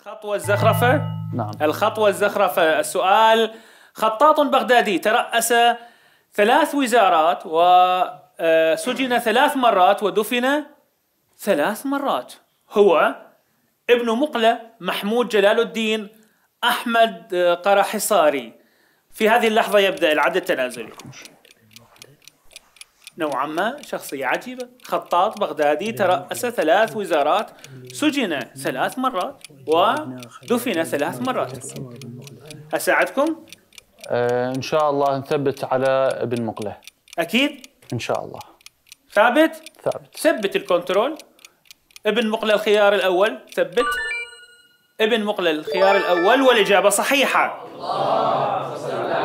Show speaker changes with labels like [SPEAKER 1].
[SPEAKER 1] الخطوة الزخرفة؟ نعم الخطوة الزخرفة السؤال خطاط بغدادي ترأس ثلاث وزارات وسجن آه، ثلاث مرات ودفن ثلاث مرات هو ابن مقلة محمود جلال الدين أحمد آه، قرحصاري في هذه اللحظة يبدأ العد التنازلي نوعا ما شخصية عجيبة خطاط بغدادي ترأس ثلاث وزارات سجن ثلاث مرات ودفن ثلاث مرات
[SPEAKER 2] أساعدكم؟ آه إن شاء الله نثبت على ابن مقله أكيد؟ إن شاء الله ثابت؟ ثابت
[SPEAKER 1] ثبت الكنترول ابن مقله الخيار الأول ثبت ابن مقله الخيار الأول والإجابة صحيحة الله